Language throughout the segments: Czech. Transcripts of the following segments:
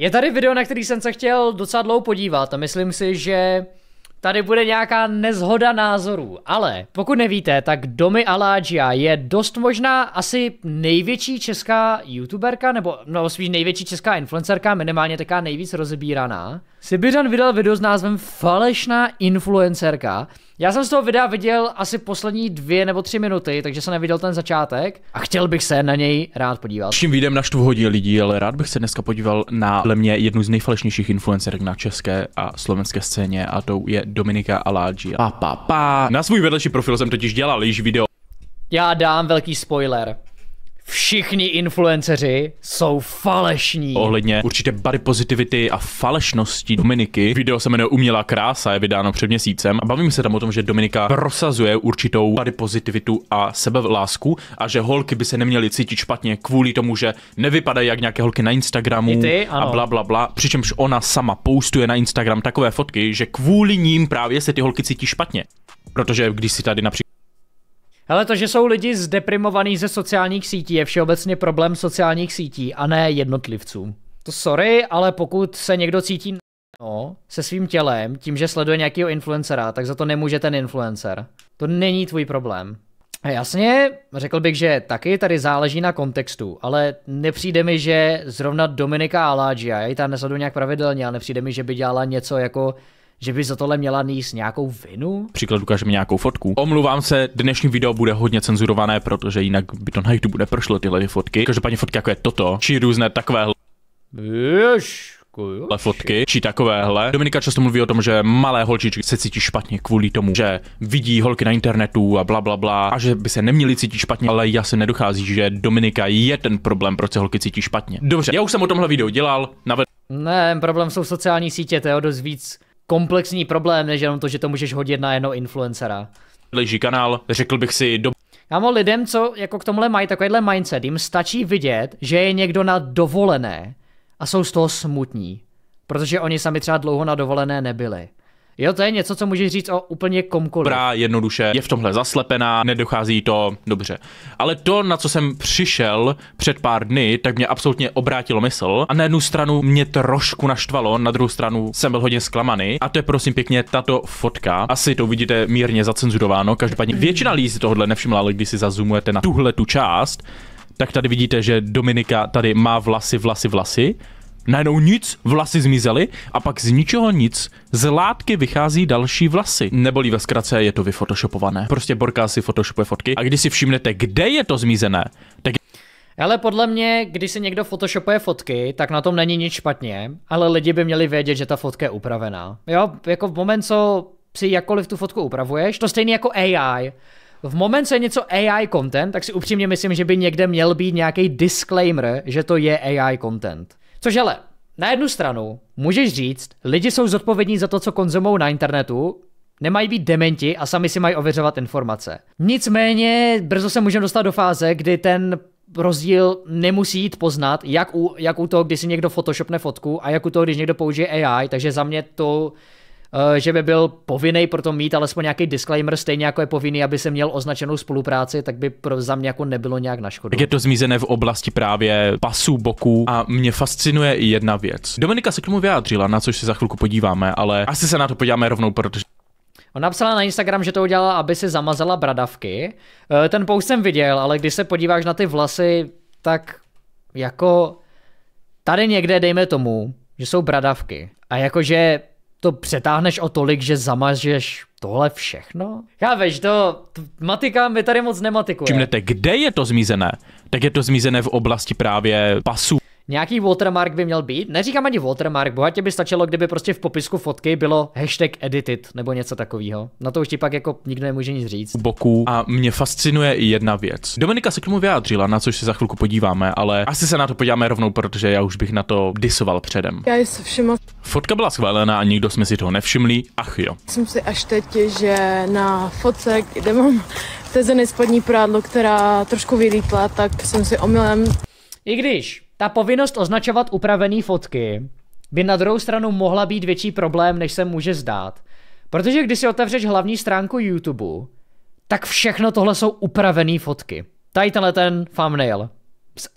Je tady video, na který jsem se chtěl docela dlouho podívat a myslím si, že tady bude nějaká nezhoda názorů, ale pokud nevíte, tak Domy Alagia je dost možná asi největší česká youtuberka, nebo no, spíš největší česká influencerka, minimálně taká nejvíc rozebíraná. Sibiřan vydal video s názvem Falešná influencerka, já jsem z toho videa viděl asi poslední dvě nebo tři minuty, takže jsem neviděl ten začátek a chtěl bych se na něj rád podívat. Čím výjdem štvu hodně lidí, ale rád bych se dneska podíval na dle mě jednu z nejfalešnějších influencerek na české a slovenské scéně a tou je Dominika Alági. Pa, pa, pa. Na svůj vedlejší profil jsem totiž dělal již video. Já dám velký spoiler všichni influenceři jsou falešní. Ohledně určitě body positivity a falešnosti Dominiky. Video se jmenuje Umělá krása, je vydáno před měsícem a bavím se tam o tom, že Dominika prosazuje určitou body pozitivitu a sebevlásku, a že holky by se neměly cítit špatně kvůli tomu, že nevypadají jak nějaké holky na Instagramu ty? a bla, bla, bla. Přičemž ona sama postuje na Instagram takové fotky, že kvůli ním právě se ty holky cítí špatně. Protože když si tady například ale to, že jsou lidi zdeprimovaní ze sociálních sítí, je všeobecně problém sociálních sítí a ne jednotlivců. To sorry, ale pokud se někdo cítí no, se svým tělem, tím, že sleduje nějakého influencera, tak za to nemůže ten influencer. To není tvůj problém. A jasně, řekl bych, že taky tady záleží na kontextu, ale nepřijde mi, že zrovna Dominika Aládžia, já ji tam nesadu nějak pravidelně, ale nepřijde mi, že by dělala něco jako že by za tohle měla níst nějakou vinu? Příklad ukáže mi nějakou fotku. Omluvám se, dnešní video bude hodně cenzurované, protože jinak by to na YouTube neprošlo tyhle fotky. Každopádně fotky jako je toto, či různé takovéhle. Jež. Ale fotky či takovéhle. Dominika často mluví o tom, že malé holčičky se cítí špatně kvůli tomu, že vidí holky na internetu a bla, bla, bla a že by se neměli cítit špatně, ale já se nedochází, že Dominika je ten problém, proč se holky cítí špatně. Dobře, já už jsem o tomhle video dělal, navedl. Ne, problém jsou sociální sítě, to je o dost víc komplexní problém, než jenom to, že to můžeš hodit na jednoho influencera. Leží kanál, řekl bych si, do... Kámo, lidem, co jako k tomuhle mají takovýhle mindset, jim stačí vidět, že je někdo na dovolené a jsou z toho smutní, protože oni sami třeba dlouho na dovolené nebyli. Jo, to je něco, co můžeš říct o úplně komkoliv. Dobrá, jednoduše, je v tomhle zaslepená, nedochází to dobře. Ale to, na co jsem přišel před pár dny, tak mě absolutně obrátilo mysl a na jednu stranu mě trošku naštvalo, na druhou stranu jsem byl hodně zklamaný a to je prosím pěkně tato fotka. Asi to vidíte mírně zacenzurováno, každopádně většina lidí si tohle nevšimla, ale když si zazumujete na tuhle tu část, tak tady vidíte, že Dominika tady má vlasy, vlasy, vlasy najednou nic, vlasy zmizely a pak z ničeho nic z látky vychází další vlasy. Nebolí ve zkratce je to vyfotoshopované. Prostě Borka si photoshopuje fotky a když si všimnete, kde je to zmizené, tak ale podle mě, když si někdo photoshopuje fotky, tak na tom není nic špatně, ale lidi by měli vědět, že ta fotka je upravená. Jo, jako v moment, co si jakkoliv tu fotku upravuješ, to stejně jako AI. V moment, co je něco AI content, tak si upřímně myslím, že by někde měl být nějaký disclaimer, že to je AI content. Což ale, na jednu stranu, můžeš říct, lidi jsou zodpovědní za to, co konzumou na internetu, nemají být dementi a sami si mají ověřovat informace. Nicméně, brzo se můžeme dostat do fáze, kdy ten rozdíl nemusí jít poznat, jak u, jak u toho, když si někdo photoshopne fotku a jak u toho, když někdo použije AI, takže za mě to Eh, že by byl povinný proto mít alespoň nějaký disclaimer, stejně jako je povinný, aby se měl označenou spolupráci, tak by pro za mě jako nebylo nějak na škodu. Tak je to zmízené v oblasti právě pasů, boků a mě fascinuje jedna věc. Dominika se k tomu vyjádřila, na což se za chvilku podíváme, ale asi se na to podíváme rovnou, protože Ona napsala na Instagram, že to udělala, aby si zamazala bradavky. Eh, ten post jsem viděl, ale když se podíváš na ty vlasy, tak jako tady někde dejme tomu, že jsou bradavky. A jakože to přetáhneš o tolik, že zamažeš tohle všechno? veš, to matika mi tady moc nematikuje. Čímnete, kde je to zmizené? Tak je to zmizené v oblasti právě pasů. Nějaký watermark by měl být. Neříkám ani watermark, bohatě by stačilo, kdyby prostě v popisku fotky bylo hashtag edited nebo něco takového. Na to už ti pak jako nikdo nemůže nic říct. Boku a mě fascinuje i jedna věc. Dominika se k tomu vyjádřila, na což se za chvilku podíváme, ale asi se na to podíváme rovnou, protože já už bych na to disoval předem. Já jsem všimla. Fotka byla schválená a nikdo jsme si toho nevšimli, ach jo. Jsem si až teď, že na fotce, kde mám tezený spodní prádlo, která trošku vylítla, tak jsem si omylem. I když ta povinnost označovat upravené fotky by na druhou stranu mohla být větší problém, než se může zdát. Protože když si otevřeš hlavní stránku YouTube, tak všechno tohle jsou upravené fotky. Tady tenhle ten thumbnail.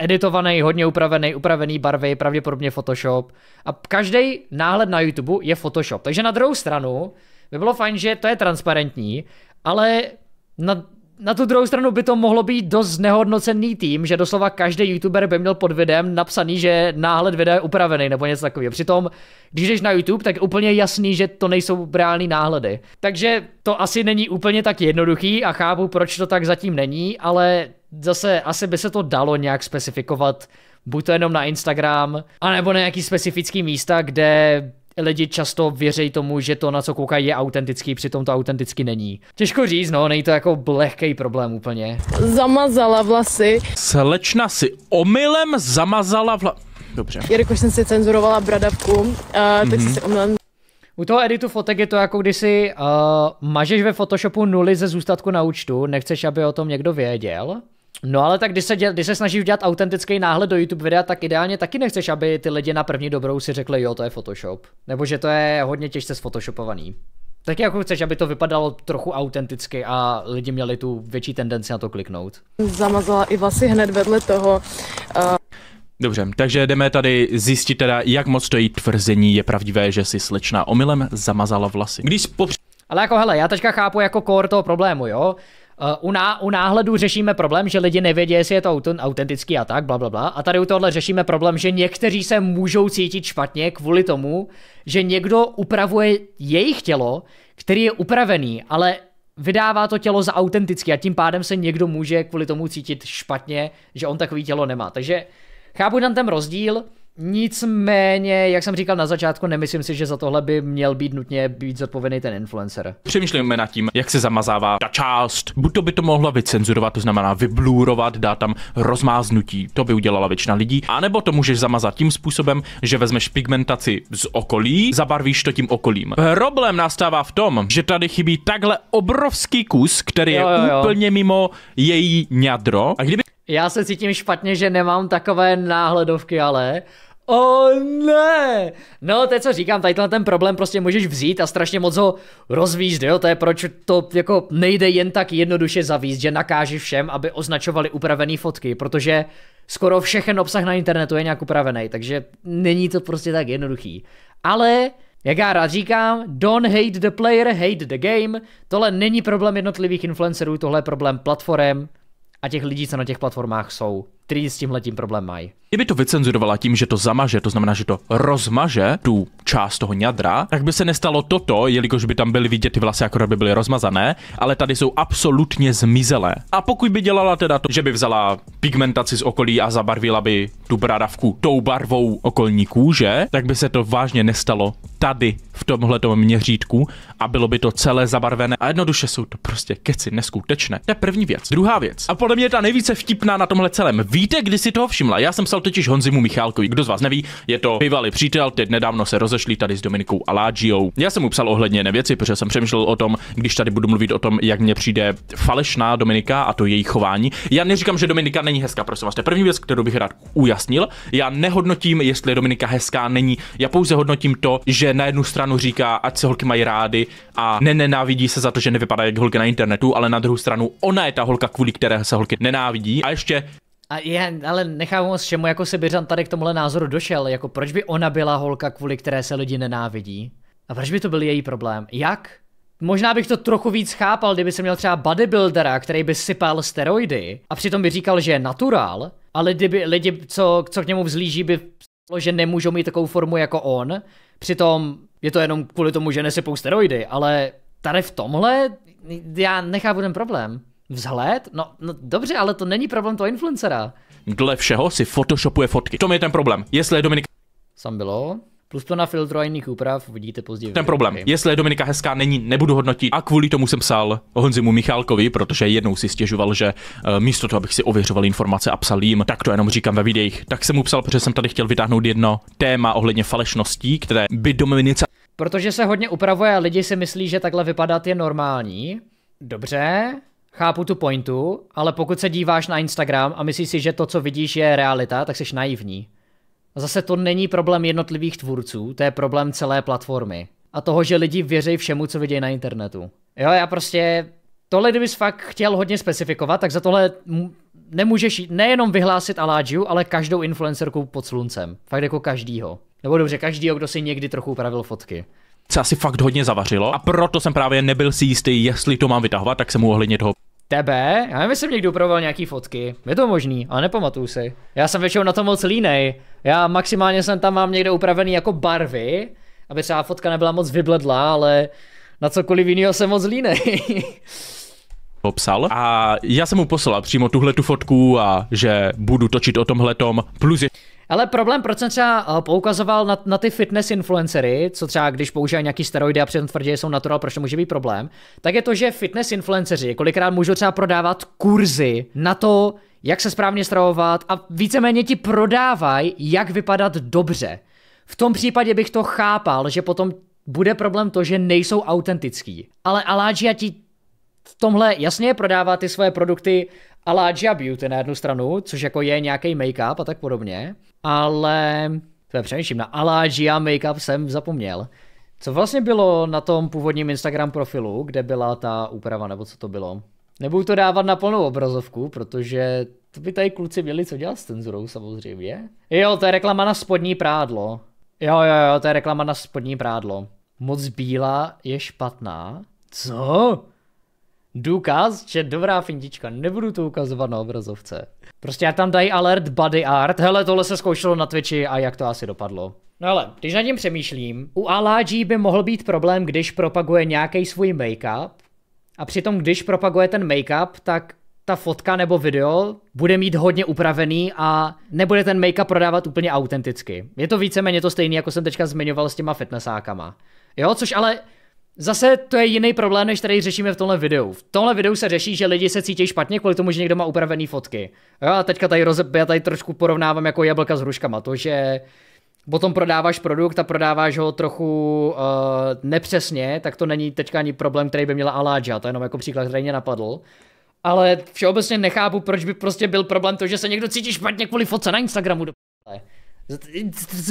Zeditovaný, hodně upravený, upravený barvy, pravděpodobně Photoshop. A každý náhled na YouTube je Photoshop. Takže na druhou stranu by bylo fajn, že to je transparentní, ale na na tu druhou stranu by to mohlo být dost nehodnocený tým, že doslova každý youtuber by měl pod videem napsaný, že náhled videa je upravený nebo něco takového. Přitom, když jdeš na YouTube, tak je úplně jasný, že to nejsou reální náhledy. Takže to asi není úplně tak jednoduchý a chápu, proč to tak zatím není, ale zase asi by se to dalo nějak specifikovat, buď to jenom na Instagram, anebo na nějaký specifický místa, kde lidi často věří tomu, že to, na co koukají, je autentický, přitom to autenticky není. Těžko říct, no, není to jako lehký problém úplně. Zamazala vlasy. Slečna si omylem zamazala vla... Dobře. Jelikož jsem si cenzurovala bradavku, uh, mm-hmm. tak mhm. si omylem u toho editu fotek je to jako když si uh, eh, mažeš ve Photoshopu nuly ze zůstatku na účtu, nechceš, aby o tom někdo věděl, No ale tak když se, děl, když se snažíš dělat autentický náhled do YouTube videa, tak ideálně taky nechceš, aby ty lidi na první dobrou si řekli, jo, to je Photoshop. Nebo že to je hodně těžce sfotoshopovaný. Tak jako chceš, aby to vypadalo trochu autenticky a lidi měli tu větší tendenci na to kliknout. Zamazala i vlasy hned vedle toho. Uh... Dobře, takže jdeme tady zjistit teda, jak moc to její tvrzení je pravdivé, že si slečna omylem zamazala vlasy. Když popř... Ale jako hele, já teďka chápu jako core toho problému, jo? Eh, u, ná, u náhledu řešíme problém, že lidi nevědí, jestli je to autentický a tak, bla, bla, bla. A tady u tohle řešíme problém, že někteří se můžou cítit špatně kvůli tomu, že někdo upravuje jejich tělo, který je upravený, ale vydává to tělo za autentický a tím pádem se někdo může kvůli tomu cítit špatně, že on takový tělo nemá. Takže chápu tam ten rozdíl, Nicméně, jak jsem říkal na začátku, nemyslím si, že za tohle by měl být nutně být zodpovědný ten influencer. Přemýšlíme nad tím, jak se zamazává ta část. Buď to by to mohla vycenzurovat, to znamená vyblurovat, dát tam rozmáznutí, to by udělala většina lidí, anebo to můžeš zamazat tím způsobem, že vezmeš pigmentaci z okolí, zabarvíš to tím okolím. Problém nastává v tom, že tady chybí takhle obrovský kus, který jo, jo, jo. je úplně mimo její ňadro. A kdyby já se cítím špatně, že nemám takové náhledovky, ale... O ne! No, to je co říkám, tady ten problém prostě můžeš vzít a strašně moc ho rozvízt, jo? To je proč to jako nejde jen tak jednoduše zavízt, že nakáže všem, aby označovali upravené fotky, protože skoro všechen obsah na internetu je nějak upravený, takže není to prostě tak jednoduchý. Ale jak já rád říkám, don't hate the player, hate the game. Tohle není problém jednotlivých influencerů, tohle je problém platform, a těch lidí, co na těch platformách jsou kteří s tímhletím problém mají. Kdyby to vycenzurovala tím, že to zamaže, to znamená, že to rozmaže tu část toho ňadra, tak by se nestalo toto, jelikož by tam byly vidět ty vlasy, akorát by byly rozmazané, ale tady jsou absolutně zmizelé. A pokud by dělala teda to, že by vzala pigmentaci z okolí a zabarvila by tu bradavku tou barvou okolní kůže, tak by se to vážně nestalo tady v tomhle měřítku a bylo by to celé zabarvené a jednoduše jsou to prostě keci neskutečné. To je první věc. Druhá věc. A podle mě je ta nejvíce vtipná na tomhle celém. Ví Víte, kdy si toho všimla? Já jsem psal totiž Honzimu Michálkovi. Kdo z vás neví, je to bývalý přítel, teď nedávno se rozešli tady s Dominikou Alágiou. Já jsem mu psal ohledně jedné věci, protože jsem přemýšlel o tom, když tady budu mluvit o tom, jak mně přijde falešná Dominika a to její chování. Já neříkám, že Dominika není hezká, prosím vás. To je první věc, kterou bych rád ujasnil. Já nehodnotím, jestli Dominika hezká není. Já pouze hodnotím to, že na jednu stranu říká, ať se holky mají rády a nenávidí se za to, že nevypadá jak holky na internetu, ale na druhou stranu ona je ta holka, kvůli které se holky nenávidí. A ještě a je, ale nechám moc čemu jako Sibiřan tady k tomuhle názoru došel, jako proč by ona byla holka, kvůli které se lidi nenávidí? A proč by to byl její problém? Jak? Možná bych to trochu víc chápal, kdyby se měl třeba bodybuildera, který by sypal steroidy a přitom by říkal, že je naturál, ale kdyby lidi, co, co k němu vzlíží, by že nemůžou mít takovou formu jako on, přitom je to jenom kvůli tomu, že nesypou steroidy, ale tady v tomhle já nechápu ten problém. Vzhled? No, no dobře, ale to není problém toho influencera. Dle všeho si photoshopuje fotky. To je ten problém. Jestli je Dominika... Sam bylo. Plus to na filtru a jiných úprav vidíte později. Ten problém, okay. jestli je Dominika hezká, není, nebudu hodnotit. A kvůli tomu jsem psal Honzimu Michálkovi, protože jednou si stěžoval, že eh, místo toho, abych si ověřoval informace a psal jim, tak to jenom říkám ve videích. Tak jsem mu psal, protože jsem tady chtěl vytáhnout jedno téma ohledně falešností, které by Dominica. Protože se hodně upravuje a lidi si myslí, že takhle vypadat je normální. Dobře, Chápu tu pointu, ale pokud se díváš na Instagram a myslíš si, že to, co vidíš, je realita, tak jsi naivní. Zase to není problém jednotlivých tvůrců, to je problém celé platformy. A toho, že lidi věří všemu, co vidějí na internetu. Jo, já prostě... Tohle, kdybys fakt chtěl hodně specifikovat, tak za tohle nemůžeš nejenom vyhlásit Aladžiu, ale každou influencerku pod sluncem. Fakt jako každýho. Nebo dobře, každýho, kdo si někdy trochu upravil fotky se asi fakt hodně zavařilo a proto jsem právě nebyl si jistý, jestli to mám vytahovat, tak jsem mu ohledně toho Tebe? Já nevím, jestli někdo upravoval nějaký fotky. Je to možný, ale nepamatuju si. Já jsem většinou na to moc línej. Já maximálně jsem tam mám někde upravený jako barvy, aby třeba fotka nebyla moc vybledlá, ale na cokoliv jiného jsem moc línej. popsal. A já jsem mu poslal přímo tuhle tu fotku a že budu točit o tomhletom, plus je... Ale problém, proč jsem třeba eh, poukazoval na, na ty fitness influencery, co třeba když používají nějaký steroidy a přitom tvrdí, že jsou natural, proč to může být problém, tak je to, že fitness influenceři kolikrát můžou třeba prodávat kurzy na to, jak se správně stravovat a víceméně ti prodávají, jak vypadat dobře. V tom případě bych to chápal, že potom bude problém to, že nejsou autentický. Ale a ti v tomhle jasně prodává ty svoje produkty a la Gia Beauty na jednu stranu, což jako je nějaký make-up a tak podobně, ale to přemýšlím, na ala Gia make-up jsem zapomněl. Co vlastně bylo na tom původním Instagram profilu, kde byla ta úprava, nebo co to bylo? Nebudu to dávat na plnou obrazovku, protože to by tady kluci měli co dělat s cenzurou samozřejmě. Jo, to je reklama na spodní prádlo. Jo, jo, jo, to je reklama na spodní prádlo. Moc bílá je špatná. Co? důkaz, že dobrá fintička, nebudu to ukazovat na obrazovce. Prostě já tam dají alert body art, hele tohle se zkoušelo na Twitchi a jak to asi dopadlo. No ale, když nad tím přemýšlím, u Aláží by mohl být problém, když propaguje nějaký svůj make-up a přitom když propaguje ten make-up, tak ta fotka nebo video bude mít hodně upravený a nebude ten make-up prodávat úplně autenticky. Je to víceméně to stejné, jako jsem teďka zmiňoval s těma fitnessákama. Jo, což ale Zase to je jiný problém, než který řešíme v tomhle videu. V tomhle videu se řeší, že lidi se cítí špatně kvůli tomu, že někdo má upravené fotky. Jo, a teďka tady, roze, já tady trošku porovnávám jako jablka s hruškama. To, že potom prodáváš produkt a prodáváš ho trochu uh, nepřesně, tak to není teďka ani problém, který by měla Alája, to je jenom jako příklad, který mě napadl. Ale všeobecně nechápu, proč by prostě byl problém to, že se někdo cítí špatně kvůli fotce na Instagramu. Do...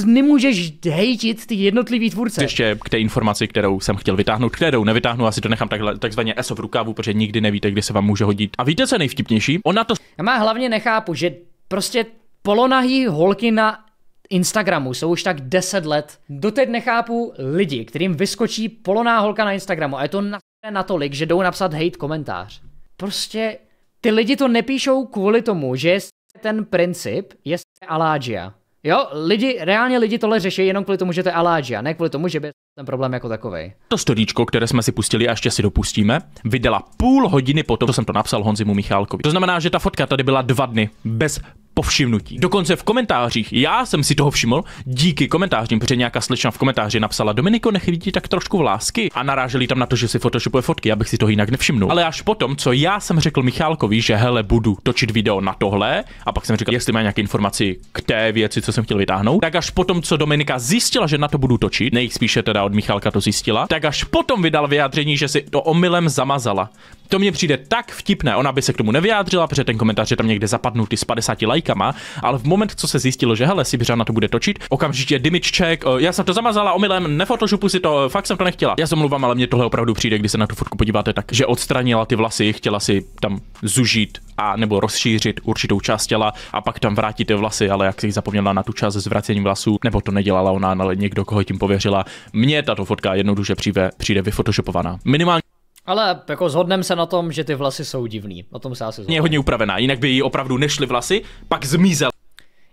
Nemůžeš hejtit ty jednotlivý tvůrce. Ještě k té informaci, kterou jsem chtěl vytáhnout, kterou nevytáhnu, asi to nechám takhle, takzvaně eso v rukávu, protože nikdy nevíte, kdy se vám může hodit. A víte, co je nejvtipnější? Ona to... Já má hlavně nechápu, že prostě polonahý holky na Instagramu jsou už tak 10 let. Doteď nechápu lidi, kterým vyskočí poloná holka na Instagramu a je to na natolik, že jdou napsat hate komentář. Prostě ty lidi to nepíšou kvůli tomu, že je ten princip je Aládžia. Jo, lidi, reálně lidi tohle řeší jenom kvůli tomu, že to je Alážia, ne kvůli tomu, že by ten problém jako takový. To studíčko, které jsme si pustili a ještě si dopustíme, vydala půl hodiny potom, co jsem to napsal Honzimu Michálkovi. To znamená, že ta fotka tady byla dva dny bez povšimnutí. Dokonce v komentářích, já jsem si toho všiml, díky komentářím, protože nějaká slečna v komentáři napsala, Dominiko, nechytí tak trošku vlásky a naráželi tam na to, že si photoshopuje fotky, abych si toho jinak nevšimnul. Ale až potom, co já jsem řekl Michálkovi, že hele, budu točit video na tohle, a pak jsem říkal, jestli má nějaké informaci k té věci, co jsem chtěl vytáhnout, tak až potom, co Dominika zjistila, že na to budu točit, nejspíše teda od Michálka to zjistila, tak až potom vydal vyjádření, že si to omylem zamazala. To mně přijde tak vtipné, ona by se k tomu nevyjádřila, protože ten komentář je tam někde zapadnutý s 50 lajkama, ale v moment, co se zjistilo, že hele, si na to bude točit, okamžitě dimičček, eh, já jsem to zamazala omylem, nefotoshopu si to, fakt jsem to nechtěla. Já se mluvám, ale mně tohle opravdu přijde, když se na tu fotku podíváte, tak že odstranila ty vlasy, chtěla si tam zužít a nebo rozšířit určitou část těla a pak tam vrátíte vlasy, ale jak si jich zapomněla na tu část zvracení vlasů, nebo to nedělala ona, ale někdo, koho tím pověřila. Mně tato fotka jednoduše přijde, přijde vyfotoshopovaná. Minimálně ale jako zhodneme se na tom, že ty vlasy jsou divný. Na tom se asi zhodneme. Je hodně upravená, jinak by jí opravdu nešly vlasy, pak zmizel.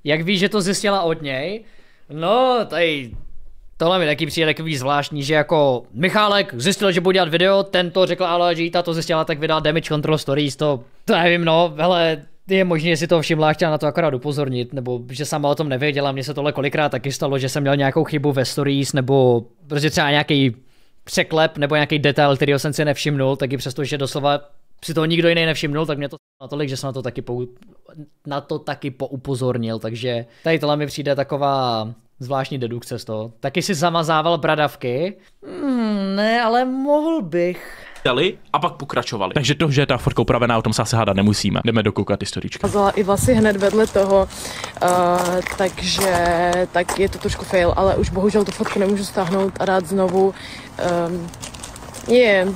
Jak víš, že to zjistila od něj? No, tady Tohle mi taky přijde takový zvláštní, že jako Michálek zjistil, že bude dělat video, tento řekl ale, že jí to zjistila, tak vydá Damage Control Stories, to, to nevím no, hele, je možné, že si to všimla, chtěla na to akorát upozornit, nebo že sama o tom nevěděla, mně se tohle kolikrát taky stalo, že jsem měl nějakou chybu ve stories, nebo prostě třeba nějaký překlep nebo nějaký detail, který jsem si nevšimnul, tak i přesto, že doslova si toho nikdo jiný nevšimnul, tak mě to natolik, že jsem na to taky, pou, na to taky poupozornil, takže tady tohle mi přijde taková zvláštní dedukce z toho. Taky si zamazával bradavky? Hmm, ne, ale mohl bych. Dali a pak pokračovali. Takže to, že je ta fotka upravená, o tom se asi hádat nemusíme. Jdeme dokoukat historičky. Zala i vlasy hned vedle toho, uh, takže tak je to trošku fail, ale už bohužel tu fotku nemůžu stáhnout a dát znovu um, je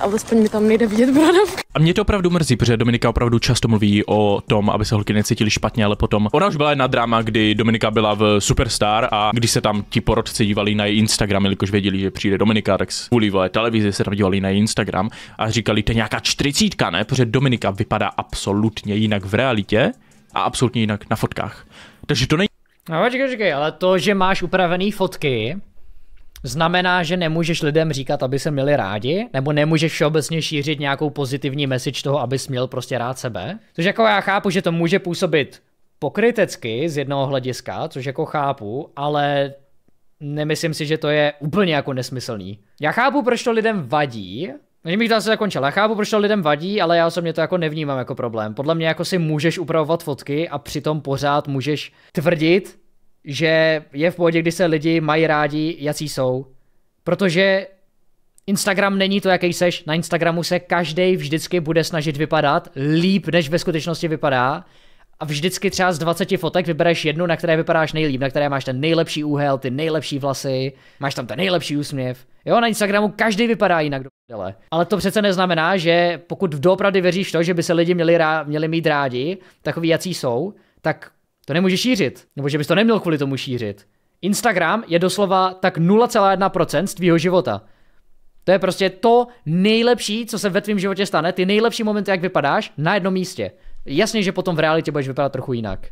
alespoň mi tam nejde vidět brada. A mě to opravdu mrzí, protože Dominika opravdu často mluví o tom, aby se holky necítily špatně, ale potom. Ona už byla jedna dráma, kdy Dominika byla v Superstar a když se tam ti porodci dívali na její Instagram, jelikož věděli, že přijde Dominika, tak kvůli vole, televizi se tam dívali na její Instagram a říkali, to je nějaká čtyřicítka, ne? Protože Dominika vypadá absolutně jinak v realitě a absolutně jinak na fotkách. Takže to není. No, počkej, počkej, ale to, že máš upravené fotky, znamená, že nemůžeš lidem říkat, aby se měli rádi, nebo nemůžeš všeobecně šířit nějakou pozitivní message toho, aby měl prostě rád sebe. Což jako já chápu, že to může působit pokrytecky z jednoho hlediska, což jako chápu, ale nemyslím si, že to je úplně jako nesmyslný. Já chápu, proč to lidem vadí, Není bych to asi zakončil. Já chápu, proč to lidem vadí, ale já osobně to jako nevnímám jako problém. Podle mě jako si můžeš upravovat fotky a přitom pořád můžeš tvrdit, že je v pohodě, když se lidi mají rádi, jací jsou. Protože Instagram není to, jaký seš. Na Instagramu se každý vždycky bude snažit vypadat líp, než ve skutečnosti vypadá. A vždycky třeba z 20 fotek vybereš jednu, na které vypadáš nejlíp, na které máš ten nejlepší úhel, ty nejlepší vlasy, máš tam ten nejlepší úsměv. Jo, na Instagramu každý vypadá jinak do Ale to přece neznamená, že pokud doopravdy věříš to, že by se lidi měli, rá, měli mít rádi, takový jací jsou, tak to nemůže šířit, nebo že bys to neměl kvůli tomu šířit. Instagram je doslova tak 0,1% z tvýho života. To je prostě to nejlepší, co se ve tvém životě stane, ty nejlepší momenty, jak vypadáš, na jednom místě. Jasně, že potom v realitě budeš vypadat trochu jinak.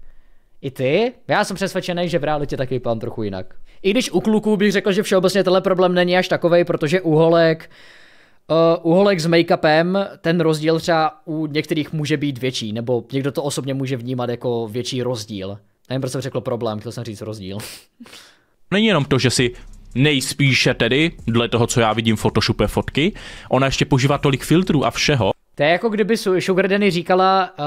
I ty? Já jsem přesvědčený, že v realitě taky vypadám trochu jinak. I když u kluků bych řekl, že všeobecně tenhle problém není až takovej, protože holek Uh, uholek s make-upem, ten rozdíl třeba u některých může být větší, nebo někdo to osobně může vnímat jako větší rozdíl. Nevím, proč jsem řekl problém, chtěl jsem říct rozdíl. Není jenom to, že si nejspíše tedy, dle toho, co já vidím, v photoshope fotky, ona ještě používá tolik filtrů a všeho, to je jako kdyby Sugar Danny říkala, uh,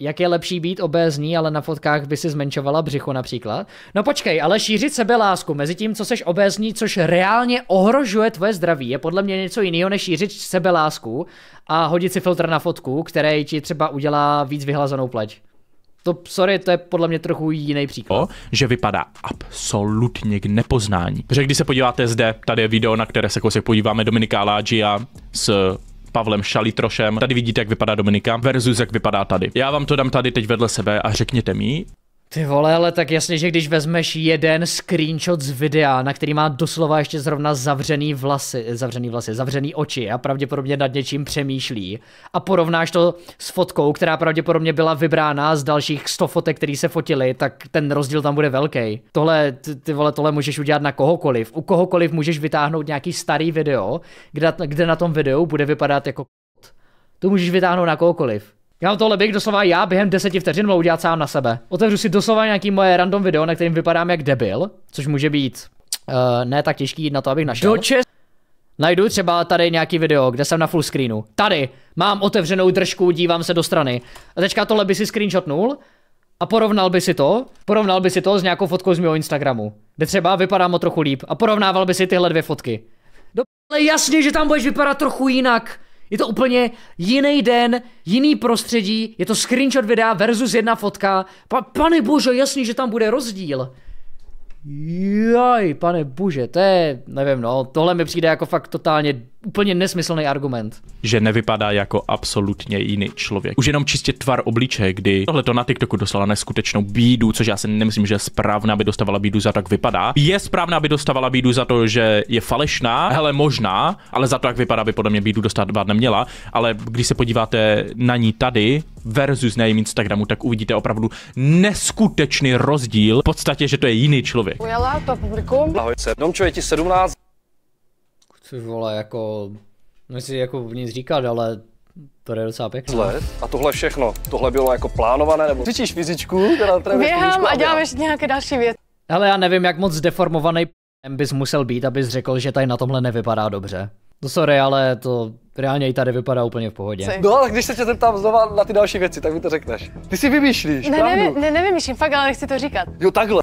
jak je lepší být obézní, ale na fotkách by si zmenšovala břicho například. No počkej, ale šířit sebelásku mezi tím, co seš obézní, což reálně ohrožuje tvoje zdraví, je podle mě něco jiného, než šířit sebelásku a hodit si filtr na fotku, který ti třeba udělá víc vyhlazenou pleť. To, sorry, to je podle mě trochu jiný příklad. To, že vypadá absolutně k nepoznání. Protože když se podíváte zde, tady je video, na které se kousek podíváme Dominika Alágia s Pavlem Šalitrošem. Tady vidíte, jak vypadá Dominika versus jak vypadá tady. Já vám to dám tady teď vedle sebe a řekněte mi, ty vole, ale tak jasně, že když vezmeš jeden screenshot z videa, na který má doslova ještě zrovna zavřený vlasy, zavřený vlasy, zavřený oči a pravděpodobně nad něčím přemýšlí a porovnáš to s fotkou, která pravděpodobně byla vybrána z dalších 100 fotek, které se fotily, tak ten rozdíl tam bude velký. Tohle, ty, ty vole, tohle můžeš udělat na kohokoliv. U kohokoliv můžeš vytáhnout nějaký starý video, kde, kde na tom videu bude vypadat jako to můžeš vytáhnout na kohokoliv. Já tohle bych doslova já během deseti vteřin mohu udělat sám na sebe. Otevřu si doslova nějaký moje random video, na kterým vypadám jak debil, což může být uh, ne tak těžký na to, abych našel. Do čes- Najdu třeba tady nějaký video, kde jsem na full screenu. Tady mám otevřenou držku, dívám se do strany. A teďka tohle by si screenshotnul a porovnal by si to, porovnal by si to s nějakou fotkou z mého Instagramu, kde třeba vypadám o trochu líp a porovnával by si tyhle dvě fotky. Ale jasně, že tam budeš vypadat trochu jinak. Je to úplně jiný den, jiný prostředí, je to screenshot videa versus jedna fotka. Pa, pane bože, jasný, že tam bude rozdíl. Joj, pane bože, to je, nevím no, tohle mi přijde jako fakt totálně úplně nesmyslný argument. Že nevypadá jako absolutně jiný člověk. Už jenom čistě tvar obličeje, kdy tohle to na TikToku dostala neskutečnou bídu, což já si nemyslím, že je správná, aby dostávala bídu za to, jak vypadá. Je správná, aby dostávala bídu za to, že je falešná, hele možná, ale za to, jak vypadá, by podle mě bídu dostávat neměla. Ale když se podíváte na ní tady, versus na jejím Instagramu, tak uvidíte opravdu neskutečný rozdíl. V podstatě, že to je jiný člověk. Ujela to publikum. Ahoj, domčo, je ti 17. Ty vole, jako... Nechci no, jako v nic říkat, ale to je docela pěkné. a tohle všechno, tohle bylo jako plánované, nebo cvičíš fyzičku, teda Běhám a dělám ještě nějaké další věci. Hele, já nevím, jak moc deformovaný bys musel být, abys řekl, že tady na tomhle nevypadá dobře. To no, sorry, ale to reálně i tady vypadá úplně v pohodě. Co? No, ale když se tě zeptám znova na ty další věci, tak mi to řekneš. Ty si vymýšlíš, ne, nevy, Ne, nevymýšlím, fakt, ale nechci to říkat. Jo, takhle.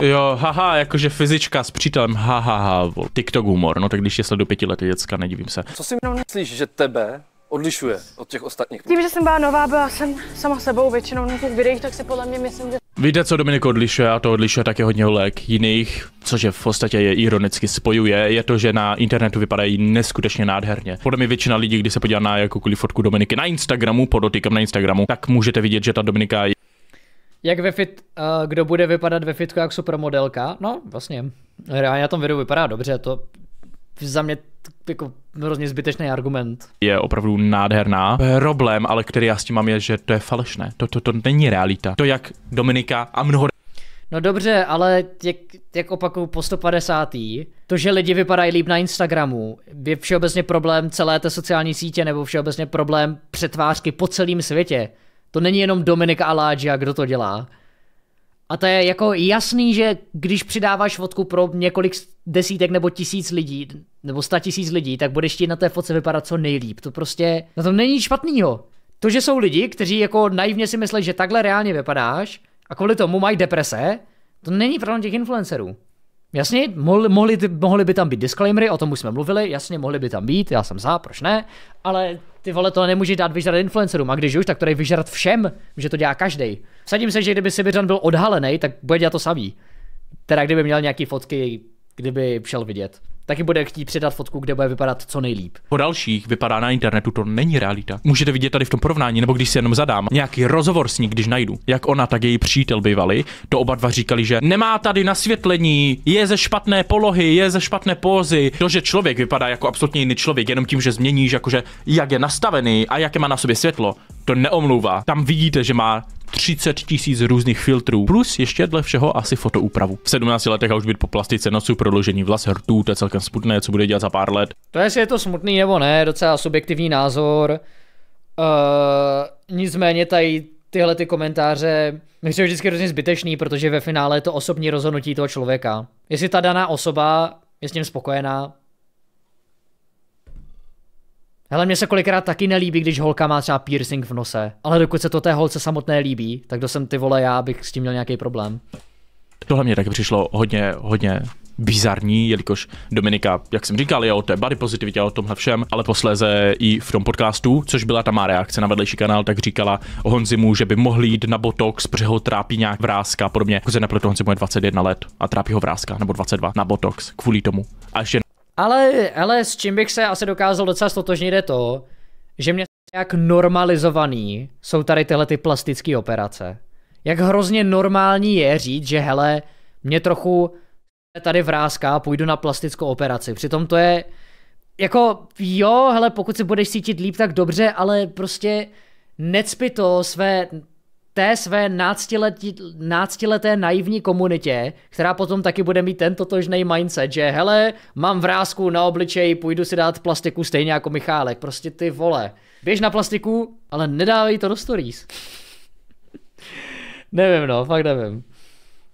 Jo, haha, jakože fyzička s přítelem, haha, ha, ha, TikTok humor, no tak když je sledu pětiletý děcka, nedivím se. Co si myslíš, že tebe odlišuje od těch ostatních? Tím, že jsem byla nová, byla jsem sama sebou většinou na těch videích, tak se podle mě myslím, že... Víte, co Dominik odlišuje, a to odlišuje také hodně lek jiných, což je v podstatě je ironicky spojuje, je to, že na internetu vypadají neskutečně nádherně. Podle mě většina lidí, když se podívá na jakoukoliv fotku Dominiky na Instagramu, podotýkám na Instagramu, tak můžete vidět, že ta Dominika je... Jak ve fit, uh, kdo bude vypadat ve fitku jak supermodelka? No, vlastně. Já na tom videu vypadá dobře, to za mě jako hrozně zbytečný argument. Je opravdu nádherná. Problém, ale který já s tím mám, je, že to je falešné. To, to, to není realita. To, jak Dominika a mnoho No dobře, ale jak, jak opakuju po 150. To, že lidi vypadají líp na Instagramu, je všeobecně problém celé té sociální sítě nebo všeobecně problém přetvářky po celém světě. To není jenom Dominika Alágia, kdo to dělá. A to je jako jasný, že když přidáváš fotku pro několik desítek nebo tisíc lidí, nebo sta tisíc lidí, tak budeš ti na té fotce vypadat co nejlíp. To prostě, na tom není nic špatného. To, že jsou lidi, kteří jako naivně si myslí, že takhle reálně vypadáš a kvůli tomu mají deprese, to není problém těch influencerů. Jasně, mohli, mohli, mohli by tam být disclaimery, o tom už jsme mluvili, jasně, mohli by tam být, já jsem za, proč ne, ale ty vole to nemůže dát vyžrat influencerům a když už, tak to dej vyžrat všem, že to dělá každý. Vsadím se, že kdyby Sibiřan byl odhalený, tak bude dělat to samý. Teda kdyby měl nějaký fotky, kdyby šel vidět taky bude chtít přidat fotku, kde bude vypadat co nejlíp. Po dalších vypadá na internetu, to není realita. Můžete vidět tady v tom porovnání, nebo když si jenom zadám nějaký rozhovor s ní, když najdu, jak ona, tak její přítel bývali, to oba dva říkali, že nemá tady nasvětlení, je ze špatné polohy, je ze špatné pózy, to, že člověk vypadá jako absolutně jiný člověk, jenom tím, že změníš, jakože jak je nastavený a jaké má na sobě světlo, to neomlouvá. Tam vidíte, že má 30 tisíc různých filtrů, plus ještě dle všeho asi fotoúpravu. V 17 letech a už být po plastice nosu, prodloužení vlas hrtů, to je celkem smutné, co bude dělat za pár let. To jestli je to smutný nebo ne, docela subjektivní názor. Uh, nicméně tady tyhle ty komentáře mi jsou vždycky hrozně zbytečný, protože ve finále je to osobní rozhodnutí toho člověka. Jestli ta daná osoba je s ním spokojená, Hele, mně se kolikrát taky nelíbí, když holka má třeba piercing v nose, ale dokud se to té holce samotné líbí, tak kdo jsem ty vole já, bych s tím měl nějaký problém. Tohle mě taky přišlo hodně, hodně bizarní, jelikož Dominika, jak jsem říkal, je o té body pozitivitě a o tomhle všem, ale posléze i v tom podcastu, což byla ta má reakce na vedlejší kanál, tak říkala Honzimu, že by mohl jít na botox, protože ho trápí nějak vrázka a podobně. Jako se nepletu, Honzimu je 21 let a trápí ho vrázka, nebo 22 na botox, kvůli tomu. A ještě ale, ale s čím bych se asi dokázal docela stotožnit je to, že mě jak normalizovaný jsou tady tyhle ty plastické operace. Jak hrozně normální je říct, že hele, mě trochu tady vrázka, půjdu na plastickou operaci. Přitom to je jako jo, hele, pokud se budeš cítit líp, tak dobře, ale prostě necpi to své té své náctileté naivní komunitě, která potom taky bude mít ten totožný mindset, že hele, mám vrázku na obličeji, půjdu si dát plastiku stejně jako Michálek, prostě ty vole. Běž na plastiku, ale nedávej to do stories. nevím no, fakt nevím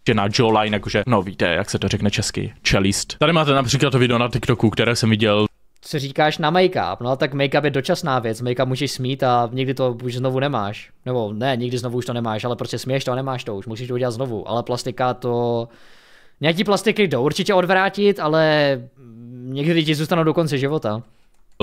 že na jawline, jakože, no víte, jak se to řekne česky, čelist. Tady máte například to video na TikToku, které jsem viděl si říkáš na make-up, no tak make-up je dočasná věc, make-up můžeš smít a někdy to už znovu nemáš, nebo ne, nikdy znovu už to nemáš, ale prostě směješ to a nemáš to už, musíš to udělat znovu, ale plastika to, nějaký plastiky jdou určitě odvrátit, ale někdy ti zůstanou do konce života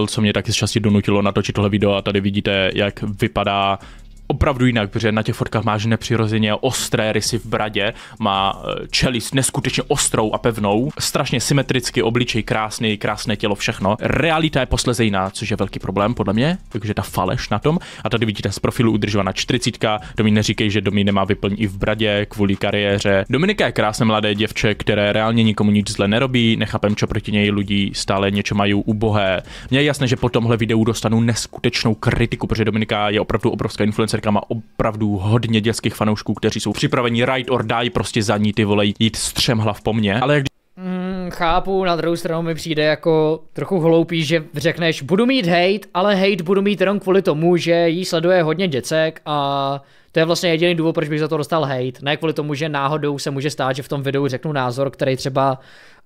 co mě taky z časti donutilo natočit tohle video a tady vidíte, jak vypadá opravdu jinak, protože na těch fotkách máš nepřirozeně ostré rysy v bradě, má eh, čelist neskutečně ostrou a pevnou, strašně symetricky obličej krásný, krásné tělo, všechno. Realita je posleze jiná, což je velký problém podle mě, takže ta faleš na tom. A tady vidíte z profilu udržovaná 40, domí neříkej, že domí nemá vyplň i v bradě kvůli kariéře. Dominika je krásné mladé děvče, které reálně nikomu nic zle nerobí, nechápem, co proti něj lidi stále něco mají ubohé. Mně je jasné, že po tomhle videu dostanu neskutečnou kritiku, protože Dominika je opravdu obrovská influence koncertka má opravdu hodně dětských fanoušků, kteří jsou připraveni ride or die prostě za ní ty volej jít střem hlav po mně, ale jak... Mm, chápu, na druhou stranu mi přijde jako trochu hloupý, že řekneš, budu mít hate, ale hate budu mít jenom kvůli tomu, že jí sleduje hodně děcek a to je vlastně jediný důvod, proč bych za to dostal hate. Ne kvůli tomu, že náhodou se může stát, že v tom videu řeknu názor, který třeba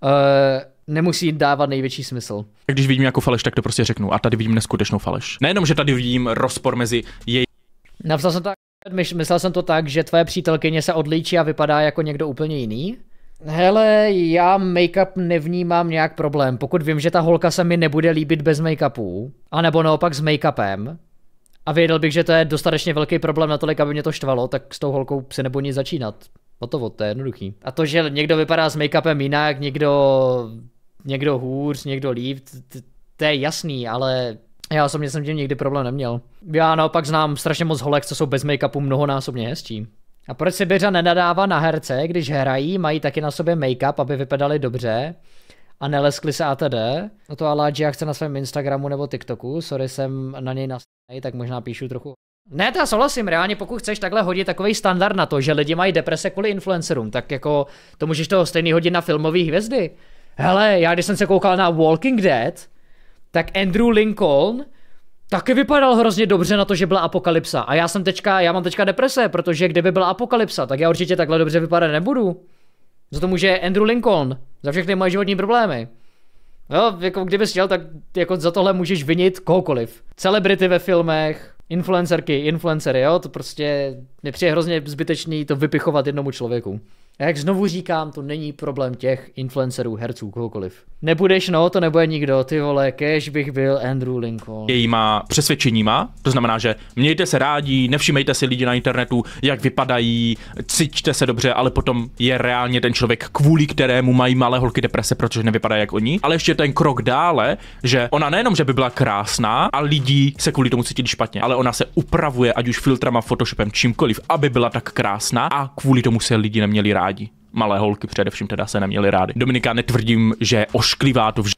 uh, nemusí dávat největší smysl. Když vidím jako faleš, tak to prostě řeknu. A tady vidím neskutečnou faleš. Nejenom, že tady vidím rozpor mezi její Napsal jsem, tak, myslel jsem to tak, že tvoje přítelkyně se odlíčí a vypadá jako někdo úplně jiný? Hele, já make-up nevnímám nějak problém. Pokud vím, že ta holka se mi nebude líbit bez make-upu, anebo naopak s make-upem, a věděl bych, že to je dostatečně velký problém natolik, aby mě to štvalo, tak s tou holkou se nebo nic začínat. o to je jednoduchý. A to, že někdo vypadá s make-upem jinak, někdo, někdo hůř, někdo líp, to je jasný, ale já osobně jsem tím nikdy problém neměl. Já naopak znám strašně moc holek, co jsou bez make-upu mnohonásobně hezčí. A proč si Běža nenadává na herce, když hrají, mají taky na sobě make-up, aby vypadali dobře a neleskli se atd. No to Alagia chce na svém Instagramu nebo TikToku, sorry jsem na něj nastavený, tak možná píšu trochu. Ne, to já souhlasím, reálně pokud chceš takhle hodit takový standard na to, že lidi mají deprese kvůli influencerům, tak jako to můžeš toho stejný hodit na filmové hvězdy. Hele, já když jsem se koukal na Walking Dead, tak Andrew Lincoln taky vypadal hrozně dobře na to, že byla apokalypsa. A já jsem teďka, já mám teďka deprese, protože kdyby byla apokalypsa, tak já určitě takhle dobře vypadat nebudu. Za to může Andrew Lincoln, za všechny moje životní problémy. No, jako kdyby chtěl, tak jako za tohle můžeš vinit kohokoliv. Celebrity ve filmech, influencerky, influencery, jo, to prostě nepřijde hrozně zbytečný to vypichovat jednomu člověku. A jak znovu říkám, to není problém těch influencerů, herců, kohokoliv. Nebudeš, no, to nebude nikdo, ty vole, kež bych byl Andrew Lincoln. Jejíma přesvědčeníma, to znamená, že mějte se rádi, nevšimejte si lidi na internetu, jak vypadají, cítíte se dobře, ale potom je reálně ten člověk, kvůli kterému mají malé holky deprese, protože nevypadá jak oni. Ale ještě ten krok dále, že ona nejenom, že by byla krásná a lidi se kvůli tomu cítili špatně, ale ona se upravuje, ať už filtrama, photoshopem, čímkoliv, aby byla tak krásná a kvůli tomu se lidi neměli rádi rádi. Malé holky především teda se neměly rády. Dominika, netvrdím, že ošklivá to vž...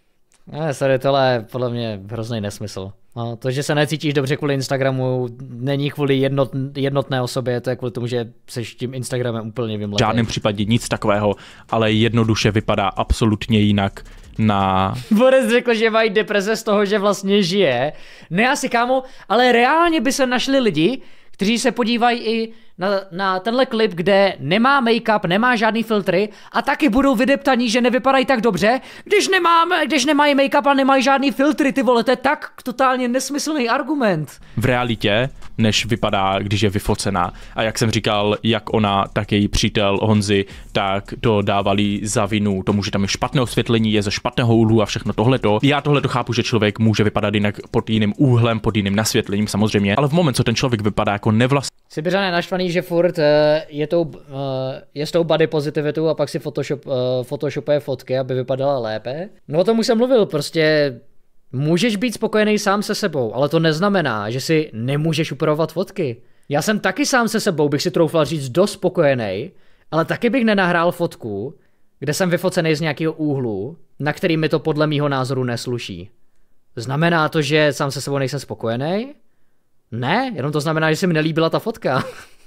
Ne, sorry, tohle je podle mě hrozný nesmysl. No, to, že se necítíš dobře kvůli Instagramu, není kvůli jednot, jednotné osobě, to je kvůli tomu, že s tím Instagramem úplně vymletý. V žádném případě nic takového, ale jednoduše vypadá absolutně jinak na... Boris řekl, že mají deprese z toho, že vlastně žije. Ne asi kámo, ale reálně by se našli lidi, kteří se podívají i na, na tenhle klip, kde nemá make-up, nemá žádný filtry a taky budou vydeptaní, že nevypadají tak dobře, když, nemám, když nemají make-up a nemají žádný filtry, ty vole, to je tak totálně nesmyslný argument. V realitě, než vypadá, když je vyfocená. A jak jsem říkal, jak ona, tak její přítel Honzi, tak to dávali za vinu tomu, že tam je špatné osvětlení, je ze špatného úhlu a všechno tohleto. Já tohle to chápu, že člověk může vypadat jinak pod jiným úhlem, pod jiným nasvětlením samozřejmě, ale v moment, co ten člověk vypadá jako nevlastní. Sibiřané naštvaný že furt eh, je, tou, eh, je s tou body pozitivitou a pak si Photoshop, eh, Photoshopuje fotky, aby vypadala lépe. No o tom už jsem mluvil, prostě můžeš být spokojený sám se sebou, ale to neznamená, že si nemůžeš upravovat fotky. Já jsem taky sám se sebou, bych si troufal říct, dost spokojený, ale taky bych nenahrál fotku, kde jsem vyfocený z nějakého úhlu, na který mi to podle mýho názoru nesluší. Znamená to, že sám se sebou nejsem spokojený? Ne, jenom to znamená, že se mi nelíbila ta fotka.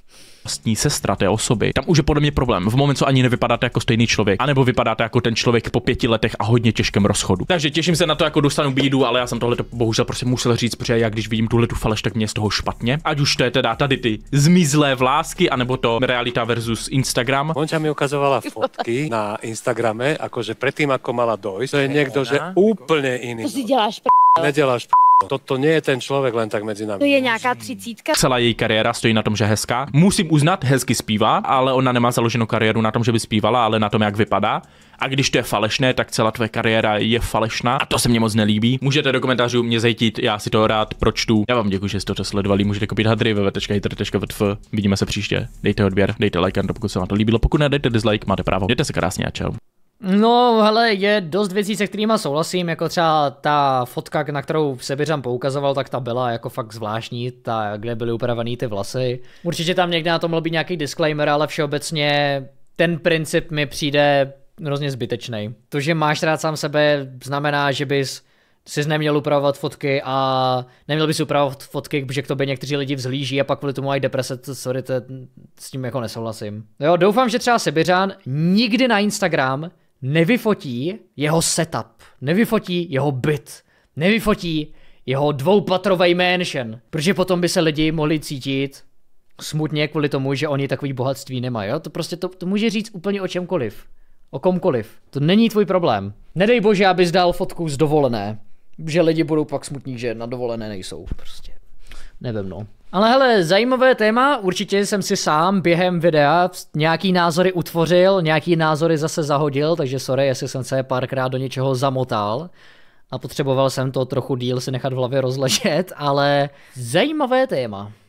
vlastní sestra té osoby, tam už je podle mě problém. V momentu ani nevypadáte jako stejný člověk, anebo vypadáte jako ten člověk po pěti letech a hodně těžkém rozchodu. Takže těším se na to, jako dostanu bídu, ale já jsem tohle bohužel prostě musel říct, protože já když vidím tuhle tu faleš, tak mě z toho špatně. Ať už to je teda tady ty zmizlé vlásky, anebo to realita versus Instagram. Monča mi ukazovala fotky na Instagrame, jakože předtím, ako mala dojít, to je někdo, že úplně jiný. To si děláš p***. Neděláš p***. Toto není ten člověk len tak mezi námi. To je nějaká třicítka. Celá její kariéra stojí na tom, že hezká. Musím uznat, hezky zpívá, ale ona nemá založenou kariéru na tom, že by zpívala, ale na tom, jak vypadá. A když to je falešné, tak celá tvoje kariéra je falešná a to se mě moc nelíbí. Můžete do komentářů mě zajít, já si to rád pročtu. Já vám děkuji, že jste to sledovali, můžete koupit hadry vtv. Vidíme se příště. Dejte odběr, dejte like, pokud se vám to líbilo. Pokud ne, dejte dislike, máte právo. Mějte se krásně a čau. No, hele, je dost věcí, se kterými souhlasím, jako třeba ta fotka, na kterou Sebiřan poukazoval, tak ta byla jako fakt zvláštní, ta, kde byly upravené ty vlasy. Určitě tam někde na tom mohl být nějaký disclaimer, ale všeobecně ten princip mi přijde hrozně zbytečný. To, že máš rád sám sebe, znamená, že bys si neměl upravovat fotky a neměl bys upravovat fotky, protože k tobě někteří lidi vzhlíží a pak kvůli tomu mají deprese, sorry, to, s tím jako nesouhlasím. Jo, doufám, že třeba Sibiřán nikdy na Instagram nevyfotí jeho setup, nevyfotí jeho byt, nevyfotí jeho dvoupatrový mansion, protože potom by se lidi mohli cítit smutně kvůli tomu, že oni takový bohatství nemají, jo? To prostě to, to může říct úplně o čemkoliv. O komkoliv. To není tvůj problém. Nedej bože, abys dal fotku z dovolené. Že lidi budou pak smutní, že na dovolené nejsou. Prostě. Nevím no. Ale hele, zajímavé téma, určitě jsem si sám během videa nějaký názory utvořil, nějaký názory zase zahodil, takže sorry, jestli jsem se párkrát do něčeho zamotal a potřeboval jsem to trochu díl si nechat v hlavě rozležet, ale zajímavé téma.